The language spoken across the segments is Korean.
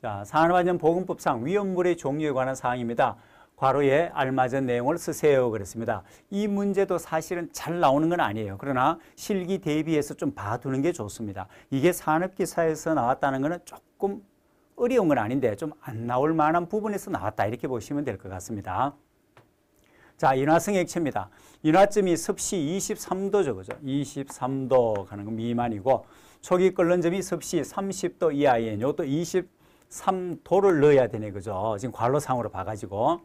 자, 산업안전보건법상 위험물의 종류에 관한 사항입니다. 과로에 알맞은 내용을 쓰세요 그랬습니다. 이 문제도 사실은 잘 나오는 건 아니에요. 그러나 실기 대비해서 좀 봐두는 게 좋습니다. 이게 산업기사에서 나왔다는 것은 조금 어려운 건 아닌데 좀 안 나올 만한 부분에서 나왔다 이렇게 보시면 될 것 같습니다. 자, 인화성 액체입니다. 인화점이 섭씨 23도죠. 그죠? 23도 가는 건 미만이고 초기 끓는 점이 섭씨 30도 이하인 이것도 20 3도를 넣어야 되네 그죠? 지금 관로상으로 봐가지고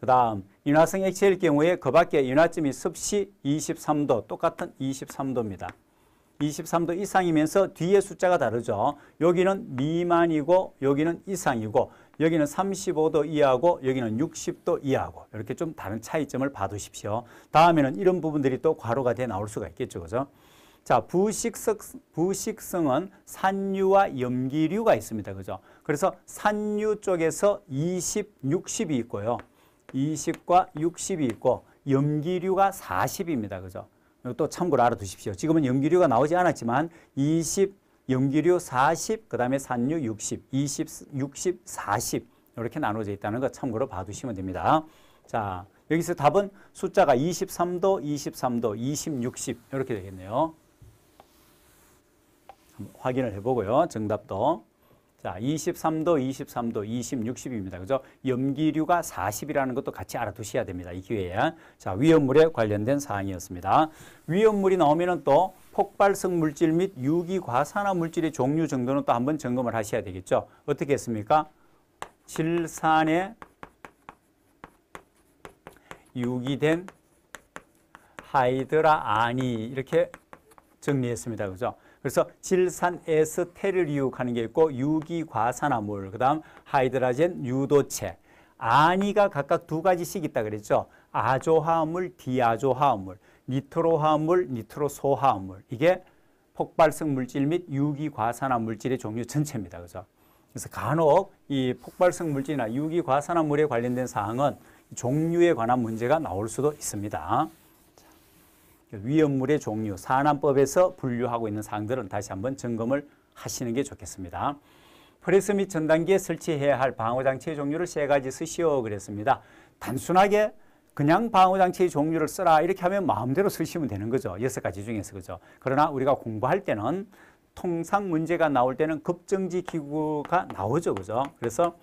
그 다음 윤화성 액체일 경우에 그 밖에 윤화점이 섭씨 23도 똑같은 23도입니다. 23도 이상이면서 뒤에 숫자가 다르죠. 여기는 미만이고 여기는 이상이고 여기는 35도 이하고 여기는 60도 이하고 이렇게 좀 다른 차이점을 봐두십시오. 다음에는 이런 부분들이 또 괄호가 돼 나올 수가 있겠죠. 그죠? 자, 부식성, 부식성은 산유와 염기류가 있습니다. 그죠? 그래서 산유 쪽에서 20, 60이 있고요. 20과 60이 있고 염기류가 40입니다. 그죠? 또 참고로 알아두십시오. 지금은 염기류가 나오지 않았지만 20, 염기류 40, 그 다음에 산유 60, 20, 60, 40 이렇게 나눠져 있다는 거 참고로 봐두시면 됩니다. 자, 여기서 답은 숫자가 23도, 23도, 20, 60 이렇게 되겠네요. 확인을 해보고요. 정답도. 자, 23도, 23도, 20, 60입니다. 그죠? 염기류가 40이라는 것도 같이 알아두셔야 됩니다. 이 기회에. 자, 위험물에 관련된 사항이었습니다. 위험물이 나오면또 폭발성 물질 및 유기과산화 물질의 종류 정도는 또 한번 점검을 하셔야 되겠죠. 어떻게 했습니까? 질산에 유기된 하이드라 아니 이렇게 정리했습니다. 그죠? 그래서 질산 에스테를 이용하는 게 있고 유기과산화물, 그다음 하이드라젠 유도체, 아니가 각각 두 가지씩 있다 그랬죠. 아조화합물, 디아조화합물, 니트로화합물, 니트로소화합물. 이게 폭발성 물질 및 유기과산화 물질의 종류 전체입니다. 그죠? 그래서 간혹 이 폭발성 물질이나 유기과산화물에 관련된 사항은 종류에 관한 문제가 나올 수도 있습니다. 위험물의 종류, 산안법에서 분류하고 있는 사항들은 다시 한번 점검을 하시는 게 좋겠습니다. 프레스 및 전단기에 설치해야 할 방어장치의 종류를 세 가지 쓰시오 그랬습니다. 단순하게 그냥 방어장치의 종류를 쓰라 이렇게 하면 마음대로 쓰시면 되는 거죠. 여섯 가지 중에서 그죠. 그러나 우리가 공부할 때는 통상 문제가 나올 때는 급정지 기구가 나오죠. 그죠. 그래서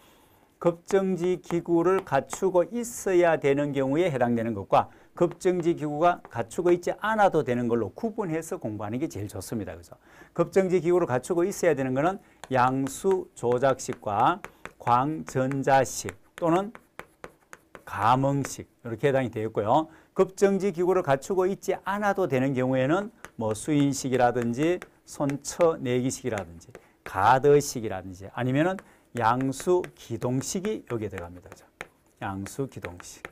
급정지 기구를 갖추고 있어야 되는 경우에 해당되는 것과 급정지 기구가 갖추고 있지 않아도 되는 걸로 구분해서 공부하는 게 제일 좋습니다. 그래 급정지 기구를 갖추고 있어야 되는 것은 양수 조작식과 광전자식 또는 감응식 이렇게 해당이 되었고요. 급정지 기구를 갖추고 있지 않아도 되는 경우에는 뭐 수인식이라든지 손처내기식이라든지 가드식이라든지 아니면은 양수 기동식이 여기에 들어갑니다. 양수 기동식.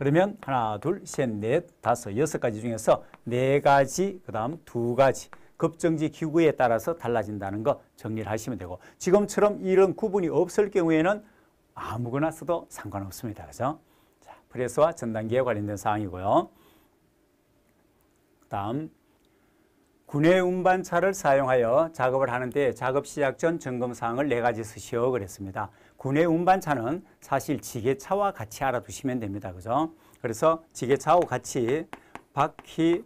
그러면 하나, 둘, 셋, 넷, 다섯, 여섯 가지 중에서 네 가지, 그 다음 두 가지. 급정지 기구에 따라서 달라진다는 거 정리를 하시면 되고 지금처럼 이런 구분이 없을 경우에는 아무거나 써도 상관없습니다. 그죠? 자, 프레스와 전단기에 관련된 사항이고요. 다음 군의 운반차를 사용하여 작업을 하는데 작업 시작 전 점검사항을 네 가지 쓰시오 그랬습니다. 군의 운반차는 사실 지게차와 같이 알아두시면 됩니다. 그죠? 그래서 지게차하고 같이 바퀴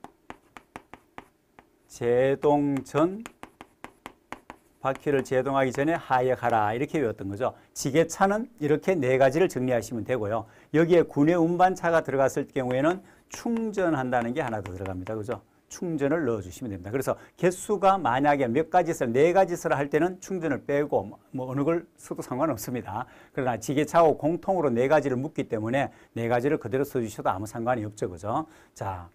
제동 전 바퀴를 제동하기 전에 하역하라 이렇게 외웠던 거죠. 지게차는 이렇게 네 가지를 정리하시면 되고요. 여기에 군의 운반차가 들어갔을 경우에는 충전한다는 게 하나 더 들어갑니다. 그죠? 충전을 넣어주시면 됩니다. 그래서 개수가 만약에 몇 가지 쓰 셀, 네 가지 쓰을할 때는 충전을 빼고 뭐 어느 걸 써도 상관없습니다. 그러나 지게차하고 공통으로 네 가지를 묶기 때문에 네 가지를 그대로 써주셔도 아무 상관이 없죠. 그죠? 자,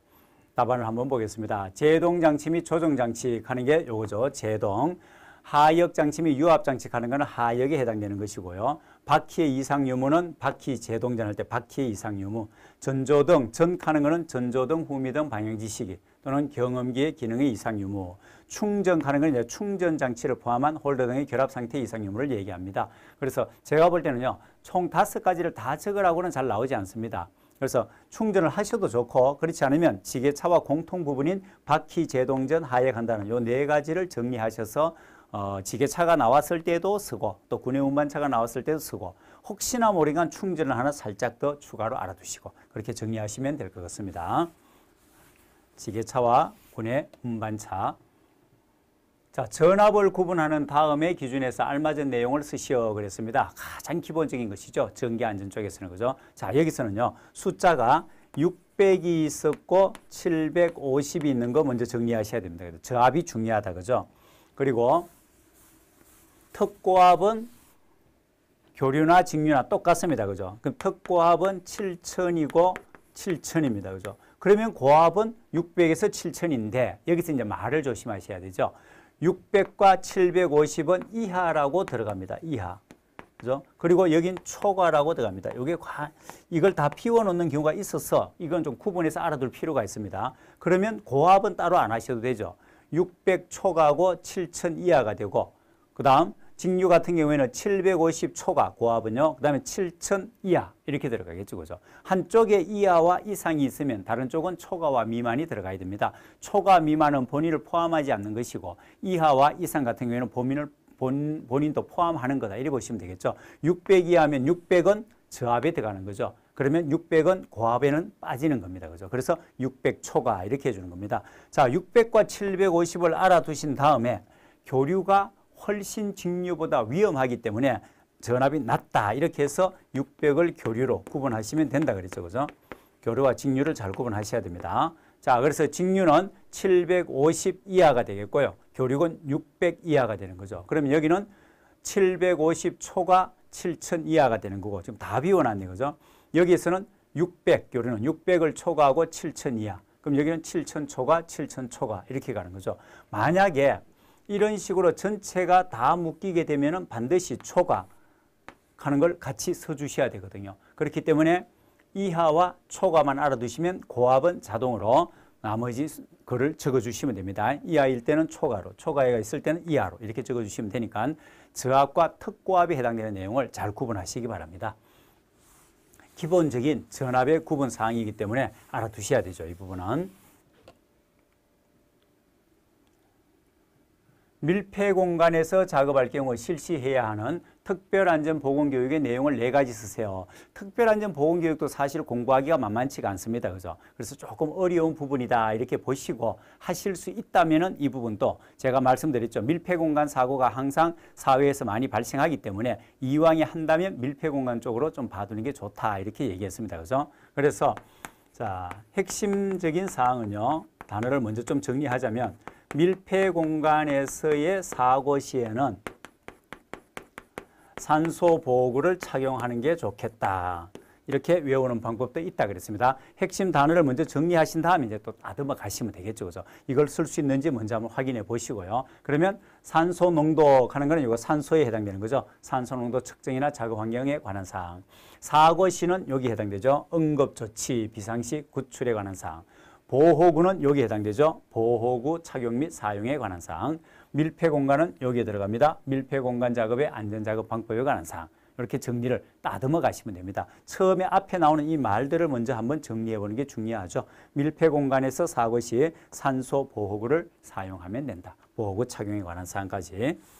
답안을 한번 보겠습니다. 제동장치 및 조정장치 가는게 요거죠. 제동. 하역장치 및 유압장치 가는 거는 하역에 해당되는 것이고요. 바퀴의 이상 유무는 바퀴 제동전 할때 바퀴의 이상 유무, 전조등, 전하는 것은 전조등, 후미등, 방향지시기 또는 경험기의 기능의 이상 유무, 충전하는 건 이제 충전 장치를 포함한 홀더 등의 결합 상태 이상 유무를 얘기합니다. 그래서 제가 볼 때는요, 총 다섯 가지를 다 적으라고는 잘 나오지 않습니다. 그래서 충전을 하셔도 좋고 그렇지 않으면 지게차와 공통 부분인 바퀴 제동전 하에 간다는 요 네 가지를 정리하셔서 어, 지게차가 나왔을 때도 쓰고 또 군의 운반차가 나왔을 때도 쓰고 혹시나 모르간 충전을 하나 살짝 더 추가로 알아두시고 그렇게 정리하시면 될 것 같습니다. 지게차와 군의 운반차 자, 전압을 구분하는 다음에 기준에서 알맞은 내용을 쓰시오 그랬습니다. 가장 기본적인 것이죠. 전기 안전 쪽에서는 그죠. 자, 여기서는요. 숫자가 600이 있었고 750이 있는 거 먼저 정리하셔야 됩니다. 그래서 저압이 중요하다 그죠. 그리고 특고합은 교류나 직류나 똑같습니다. 그죠? 그럼 특고합은 7천이고7천입니다 그죠? 그러면 고합은 600에서 7천인데 여기서 이제 말을 조심하셔야 되죠. 600과 750은 이하라고 들어갑니다. 이하. 그죠? 그리고 여긴 초과라고 들어갑니다. 요게 과, 이걸 다 피워 놓는 경우가 있어서 이건 좀 구분해서 알아둘 필요가 있습니다. 그러면 고압은 따로 안 하셔도 되죠. 600 초과고 7000 이하가 되고 그다음 직류 같은 경우에는 7 5 0초과 고압은요. 그 다음에 7천 이하 이렇게 들어가겠죠. 그죠? 한쪽에 이하와 이상이 있으면 다른 쪽은 초과와 미만이 들어가야 됩니다. 초과 미만은 본인을 포함하지 않는 것이고 이하와 이상 같은 경우에는 본인을 본, 본인도 포함하는 거다. 이렇게 보시면 되겠죠. 600 이하면 600은 저압에 들어가는 거죠. 그러면 600은 고압에는 빠지는 겁니다. 그죠? 그래서 600 초과 이렇게 해주는 겁니다. 자, 600과 750을 알아두신 다음에 교류가 훨씬 직류보다 위험하기 때문에 전압이 낮다 이렇게 해서 600을 교류로 구분하시면 된다 그랬죠. 그죠? 교류와 직류를 잘 구분하셔야 됩니다. 자, 그래서 직류는 750 이하가 되겠고요. 교류는 600 이하가 되는 거죠. 그러면 여기는 750 초가 7천 이하가 되는 거고 지금 다 비워놨네 그죠? 여기에서는 600 교류는 600을 초과하고 7천 이하. 그럼 여기는 7천 초과 7천 초과 이렇게 가는 거죠. 만약에 이런 식으로 전체가 다 묶이게 되면 반드시 초과하는 걸 같이 써주셔야 되거든요. 그렇기 때문에 이하와 초과만 알아두시면 고압은 자동으로 나머지 글을 적어주시면 됩니다. 이하일 때는 초가로 초과가 있을 때는 이하로 이렇게 적어주시면 되니까 저압과 특고압에 해당되는 내용을 잘 구분하시기 바랍니다. 기본적인 전압의 구분 사항이기 때문에 알아두셔야 되죠. 이 부분은. 밀폐 공간에서 작업할 경우 실시해야 하는 특별안전보건교육의 내용을 네 가지 쓰세요. 특별안전보건교육도 사실 공부하기가 만만치가 않습니다. 그죠? 그래서 조금 어려운 부분이다. 이렇게 보시고 하실 수 있다면 이 부분도 제가 말씀드렸죠. 밀폐공간 사고가 항상 사회에서 많이 발생하기 때문에 이왕이 한다면 밀폐공간 쪽으로 좀 봐두는 게 좋다. 이렇게 얘기했습니다. 그죠? 그래서 자, 핵심적인 사항은요. 단어를 먼저 좀 정리하자면 밀폐 공간에서의 사고 시에는 산소 보호구를 착용하는 게 좋겠다. 이렇게 외우는 방법도 있다 그랬습니다. 핵심 단어를 먼저 정리하신 다음에 이제 또아듬어 가시면 되겠죠. 그죠? 이걸 쓸 수 있는지 먼저 한번 확인해 보시고요. 그러면 산소 농도 하는 거는 이거 산소에 해당되는 거죠. 산소 농도 측정이나 작업 환경에 관한 사항. 사고 시는 여기 해당되죠. 응급 조치, 비상시, 구출에 관한 사항. 보호구는 여기에 해당되죠. 보호구 착용 및 사용에 관한 사항. 밀폐공간은 여기에 들어갑니다. 밀폐공간 작업의 안전작업 방법에 관한 사항. 이렇게 정리를 따듬어 가시면 됩니다. 처음에 앞에 나오는 이 말들을 먼저 한번 정리해 보는 게 중요하죠. 밀폐 공간에서 사고 시에 산소 보호구를 사용하면 된다. 보호구 착용에 관한 사항까지.